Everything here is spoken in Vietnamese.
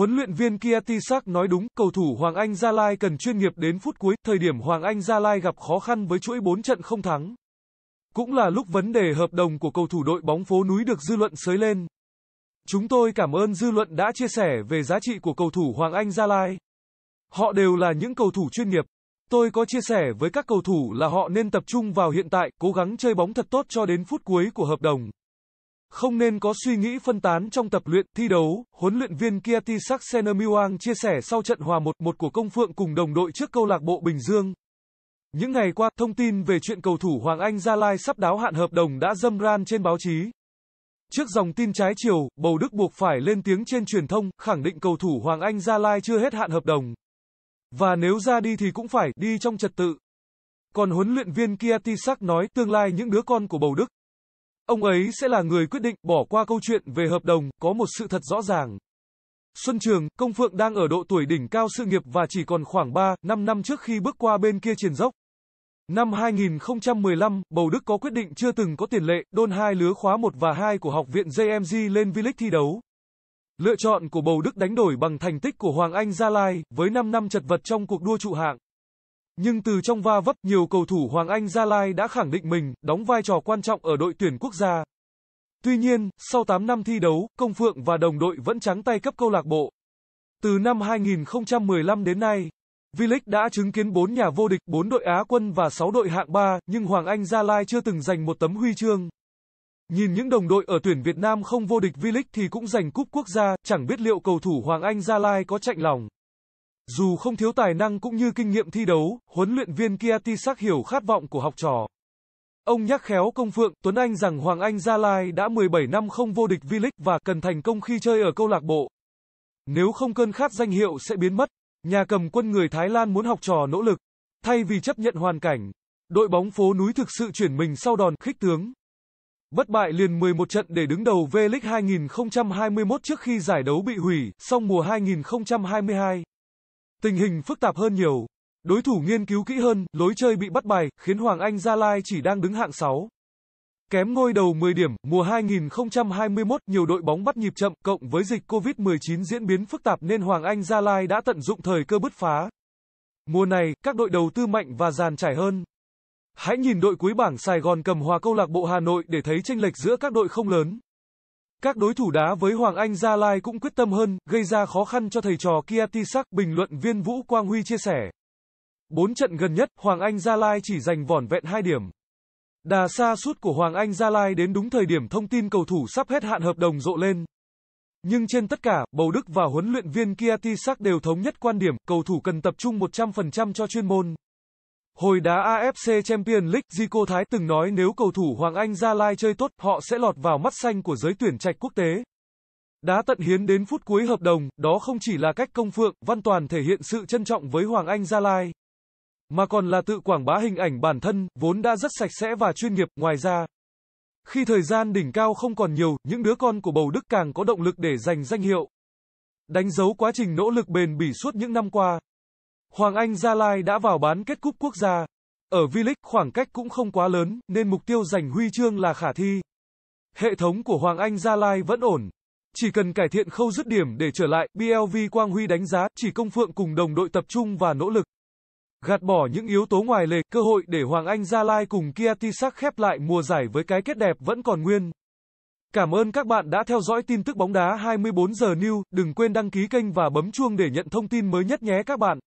Huấn luyện viên Kia Tisak nói đúng, cầu thủ Hoàng Anh Gia Lai cần chuyên nghiệp đến phút cuối, thời điểm Hoàng Anh Gia Lai gặp khó khăn với chuỗi 4 trận không thắng. Cũng là lúc vấn đề hợp đồng của cầu thủ đội bóng phố núi được dư luận sới lên. Chúng tôi cảm ơn dư luận đã chia sẻ về giá trị của cầu thủ Hoàng Anh Gia Lai. Họ đều là những cầu thủ chuyên nghiệp. Tôi có chia sẻ với các cầu thủ là họ nên tập trung vào hiện tại, cố gắng chơi bóng thật tốt cho đến phút cuối của hợp đồng. Không nên có suy nghĩ phân tán trong tập luyện, thi đấu, huấn luyện viên Kiati Saksenemiwang chia sẻ sau trận hòa 1-1 của công phượng cùng đồng đội trước câu lạc bộ Bình Dương. Những ngày qua, thông tin về chuyện cầu thủ Hoàng Anh Gia Lai sắp đáo hạn hợp đồng đã dâm ran trên báo chí. Trước dòng tin trái chiều, Bầu Đức buộc phải lên tiếng trên truyền thông, khẳng định cầu thủ Hoàng Anh Gia Lai chưa hết hạn hợp đồng. Và nếu ra đi thì cũng phải đi trong trật tự. Còn huấn luyện viên Sak nói tương lai những đứa con của Bầu Đức Ông ấy sẽ là người quyết định bỏ qua câu chuyện về hợp đồng, có một sự thật rõ ràng. Xuân Trường, Công Phượng đang ở độ tuổi đỉnh cao sự nghiệp và chỉ còn khoảng 3, 5 năm trước khi bước qua bên kia triền dốc. Năm 2015, Bầu Đức có quyết định chưa từng có tiền lệ, đôn hai lứa khóa 1 và 2 của học viện JMG lên V-League thi đấu. Lựa chọn của Bầu Đức đánh đổi bằng thành tích của Hoàng Anh Gia Lai, với 5 năm chật vật trong cuộc đua trụ hạng. Nhưng từ trong va vấp, nhiều cầu thủ Hoàng Anh Gia Lai đã khẳng định mình, đóng vai trò quan trọng ở đội tuyển quốc gia. Tuy nhiên, sau 8 năm thi đấu, Công Phượng và đồng đội vẫn trắng tay cấp câu lạc bộ. Từ năm 2015 đến nay, V-League đã chứng kiến 4 nhà vô địch, 4 đội Á quân và 6 đội hạng 3, nhưng Hoàng Anh Gia Lai chưa từng giành một tấm huy chương. Nhìn những đồng đội ở tuyển Việt Nam không vô địch V-League thì cũng giành cúp quốc gia, chẳng biết liệu cầu thủ Hoàng Anh Gia Lai có chạy lòng. Dù không thiếu tài năng cũng như kinh nghiệm thi đấu, huấn luyện viên Kiatisak hiểu khát vọng của học trò. Ông nhắc khéo Công Phượng, Tuấn Anh rằng Hoàng Anh Gia Lai đã 17 năm không vô địch V-League và cần thành công khi chơi ở câu lạc bộ. Nếu không cơn khát danh hiệu sẽ biến mất. Nhà cầm quân người Thái Lan muốn học trò nỗ lực. Thay vì chấp nhận hoàn cảnh, đội bóng phố núi thực sự chuyển mình sau đòn khích tướng. Bất bại liền 11 trận để đứng đầu V-League 2021 trước khi giải đấu bị hủy, sau mùa 2022. Tình hình phức tạp hơn nhiều. Đối thủ nghiên cứu kỹ hơn, lối chơi bị bắt bài, khiến Hoàng Anh Gia Lai chỉ đang đứng hạng 6. Kém ngôi đầu 10 điểm, mùa 2021, nhiều đội bóng bắt nhịp chậm, cộng với dịch Covid-19 diễn biến phức tạp nên Hoàng Anh Gia Lai đã tận dụng thời cơ bứt phá. Mùa này, các đội đầu tư mạnh và giàn trải hơn. Hãy nhìn đội cuối bảng Sài Gòn cầm hòa câu lạc bộ Hà Nội để thấy chênh lệch giữa các đội không lớn. Các đối thủ đá với Hoàng Anh Gia Lai cũng quyết tâm hơn, gây ra khó khăn cho thầy trò Kiatisak, bình luận viên Vũ Quang Huy chia sẻ. Bốn trận gần nhất, Hoàng Anh Gia Lai chỉ giành vỏn vẹn 2 điểm. Đà xa sút của Hoàng Anh Gia Lai đến đúng thời điểm thông tin cầu thủ sắp hết hạn hợp đồng rộ lên. Nhưng trên tất cả, Bầu Đức và huấn luyện viên Kiatisak đều thống nhất quan điểm, cầu thủ cần tập trung 100% cho chuyên môn. Hồi đá AFC Champions League, Zico Thái từng nói nếu cầu thủ Hoàng Anh Gia Lai chơi tốt, họ sẽ lọt vào mắt xanh của giới tuyển trạch quốc tế. Đá tận hiến đến phút cuối hợp đồng, đó không chỉ là cách công phượng, Văn Toàn thể hiện sự trân trọng với Hoàng Anh Gia Lai. Mà còn là tự quảng bá hình ảnh bản thân, vốn đã rất sạch sẽ và chuyên nghiệp, ngoài ra. Khi thời gian đỉnh cao không còn nhiều, những đứa con của Bầu Đức càng có động lực để giành danh hiệu. Đánh dấu quá trình nỗ lực bền bỉ suốt những năm qua. Hoàng Anh Gia Lai đã vào bán kết cúp quốc gia. Ở V-League khoảng cách cũng không quá lớn, nên mục tiêu giành huy chương là khả thi. Hệ thống của Hoàng Anh Gia Lai vẫn ổn. Chỉ cần cải thiện khâu dứt điểm để trở lại, BLV Quang Huy đánh giá chỉ công phượng cùng đồng đội tập trung và nỗ lực. Gạt bỏ những yếu tố ngoài lề, cơ hội để Hoàng Anh Gia Lai cùng Kia Tisak khép lại mùa giải với cái kết đẹp vẫn còn nguyên. Cảm ơn các bạn đã theo dõi tin tức bóng đá 24 giờ new, đừng quên đăng ký kênh và bấm chuông để nhận thông tin mới nhất nhé các bạn.